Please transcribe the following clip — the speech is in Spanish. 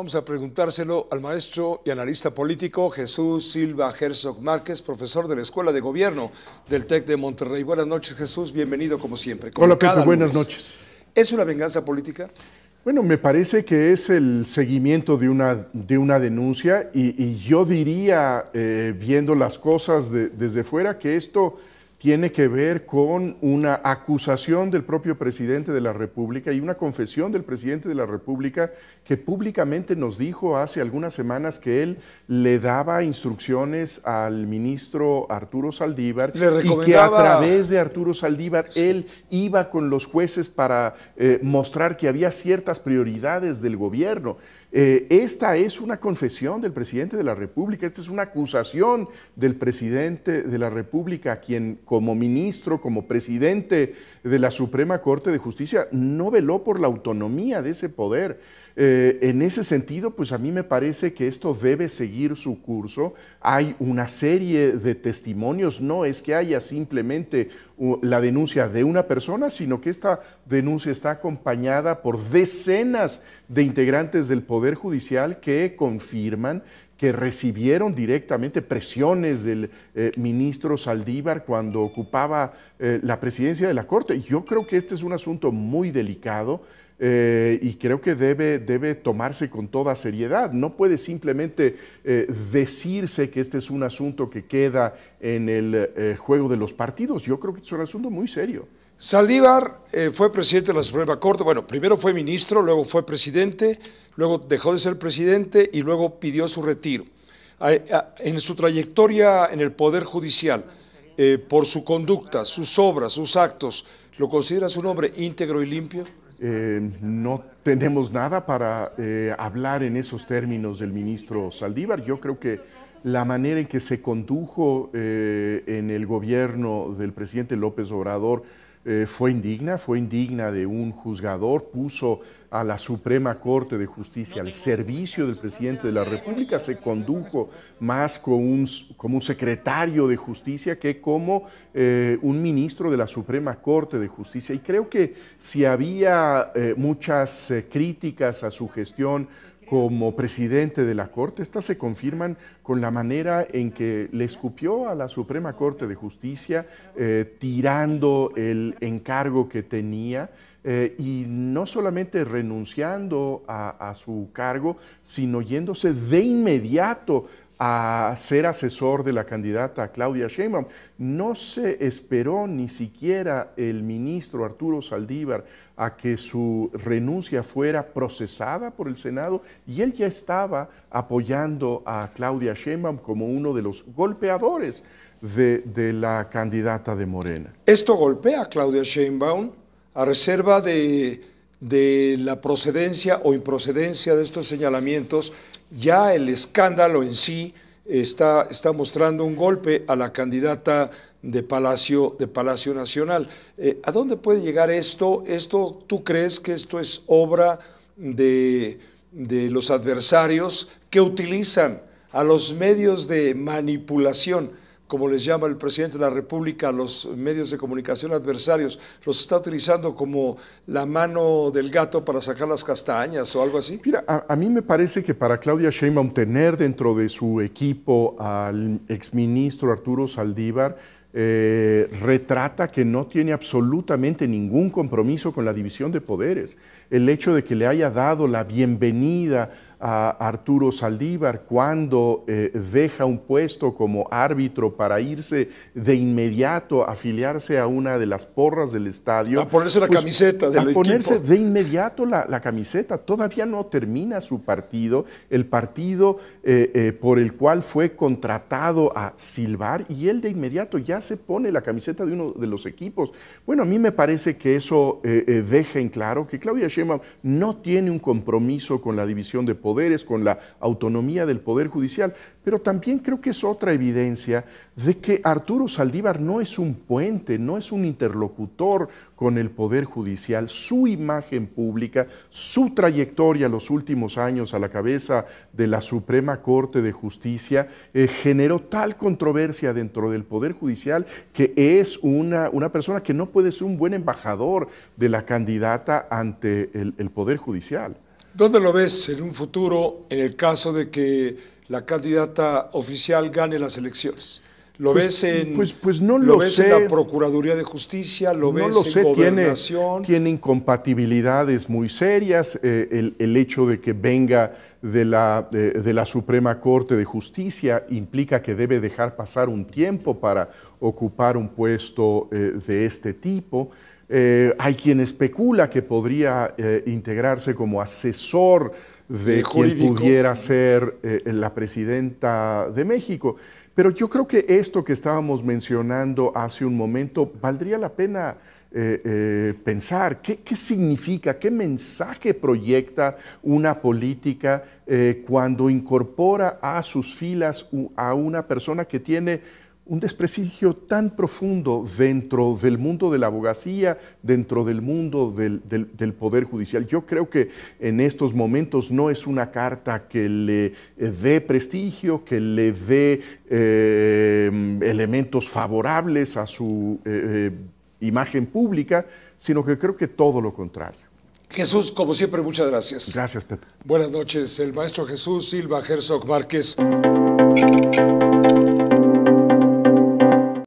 Vamos a preguntárselo al maestro y analista político Jesús Silva Herzog Márquez, profesor de la Escuela de Gobierno del TEC de Monterrey. Buenas noches, Jesús. Bienvenido como siempre. Hola, Pedro. Buenas noches. ¿Es una venganza política? Bueno, me parece que es el seguimiento de una, de una denuncia y, yo diría, eh, viendo las cosas desde fuera, que esto tiene que ver con una acusación del propio presidente de la República y una confesión del presidente de la República que públicamente nos dijo hace algunas semanas que él le daba instrucciones al ministro Arturo Saldívar y que a través de Arturo Saldívar él iba con los jueces para eh, mostrar que había ciertas prioridades del gobierno. Eh, esta es una confesión del presidente de la República, esta es una acusación del presidente de la República a quien como ministro, como presidente de la Suprema Corte de Justicia, no veló por la autonomía de ese poder. Eh, en ese sentido, pues a mí me parece que esto debe seguir su curso. Hay una serie de testimonios, no es que haya simplemente la denuncia de una persona, sino que esta denuncia está acompañada por decenas de integrantes del Poder Judicial que confirman que recibieron directamente presiones del eh, ministro Saldívar cuando ocupaba eh, la presidencia de la Corte. Yo creo que este es un asunto muy delicado eh, y creo que debe, debe, tomarse con toda seriedad. No puede simplemente decirse que este es un asunto que queda en el juego de los partidos. Yo creo que es un asunto muy serio. Saldívar eh, fue presidente de la Suprema Corte, bueno, primero fue ministro, luego fue presidente, luego dejó de ser presidente y luego pidió su retiro. En su trayectoria en el Poder Judicial, eh, por su conducta, sus obras, sus actos, ¿lo considera un hombre íntegro y limpio? Eh, no tenemos nada para hablar en esos términos del ministro Saldívar. Yo creo que la manera en que se condujo eh, en el gobierno del presidente López Obrador eh, fue indigna, fue indigna de un juzgador, puso a la Suprema Corte de Justicia al servicio del presidente de la República, se condujo más como un, como un secretario de justicia que como eh, un ministro de la Suprema Corte de Justicia. Y creo que si había muchas críticas a su gestión, como presidente de la Corte, estas se confirman con la manera en que le escupió a la Suprema Corte de Justicia, eh, tirando el encargo que tenía eh, y no solamente renunciando a su cargo, sino yéndose de inmediato a ser asesor de la candidata Claudia Sheinbaum. No se esperó ni siquiera el ministro Arturo Saldívar a que su renuncia fuera procesada por el Senado y él ya estaba apoyando a Claudia Sheinbaum como uno de los golpeadores de, la candidata de Morena. Esto golpea a Claudia Sheinbaum a reserva de la procedencia o improcedencia de estos señalamientos ya el escándalo en sí está, mostrando un golpe a la candidata de Palacio, de Palacio Nacional. Eh, ¿A dónde puede llegar esto? esto? ¿Tú crees que esto es obra de los adversarios que utilizan a los medios de manipulación? como les llama el presidente de la República los medios de comunicación adversarios, los está utilizando como la mano del gato para sacar las castañas o algo así? Mira, a, mí me parece que para Claudia Sheinbaum tener dentro de su equipo al exministro Arturo Saldívar, eh, retrata que no tiene absolutamente ningún compromiso con la división de poderes. El hecho de que le haya dado la bienvenida a Arturo Saldívar cuando eh, deja un puesto como árbitro para irse de inmediato a afiliarse a una de las porras del estadio. A ponerse la pues, camiseta del A ponerse de inmediato la, camiseta. Todavía no termina su partido, el partido eh, eh, por el cual fue contratado a silbar y él de inmediato ya se pone la camiseta de uno de los equipos. Bueno, a mí me parece que eso deja en claro que Claudia Sheinbaum no tiene un compromiso con la división de poder con la autonomía del Poder Judicial, pero también creo que es otra evidencia de que Arturo Saldívar no es un puente, no es un interlocutor con el Poder Judicial. Su imagen pública, su trayectoria los últimos años a la cabeza de la Suprema Corte de Justicia eh, generó tal controversia dentro del Poder Judicial que es una, persona que no puede ser un buen embajador de la candidata ante el Poder Judicial. ¿Dónde lo ves en un futuro en el caso de que la candidata oficial gane las elecciones? ¿Lo pues, ves en pues, pues no lo, lo ves en la Procuraduría de Justicia? ¿Lo ves en Gobernación? Tiene, incompatibilidades muy serias. Eh, el, el, hecho de que venga de la, eh, de, la Suprema Corte de Justicia implica que debe dejar pasar un tiempo para ocupar un puesto eh, de este tipo. Eh, hay quien especula que podría integrarse como asesor de quien pudiera ser la presidenta de México. Pero yo creo que esto que estábamos mencionando hace un momento valdría la pena eh, eh, pensar ¿Qué, significa, qué mensaje proyecta una política eh, cuando incorpora a sus filas a una persona que tiene un desprestigio tan profundo dentro del mundo de la abogacía, dentro del mundo del, Poder Judicial. Yo creo que en estos momentos no es una carta que le dé prestigio, que le dé elementos favorables a su imagen pública, sino que creo que todo lo contrario. Jesús, como siempre, muchas gracias. Gracias, Pepe. Buenas noches, el maestro Jesús Silva Herzog Márquez.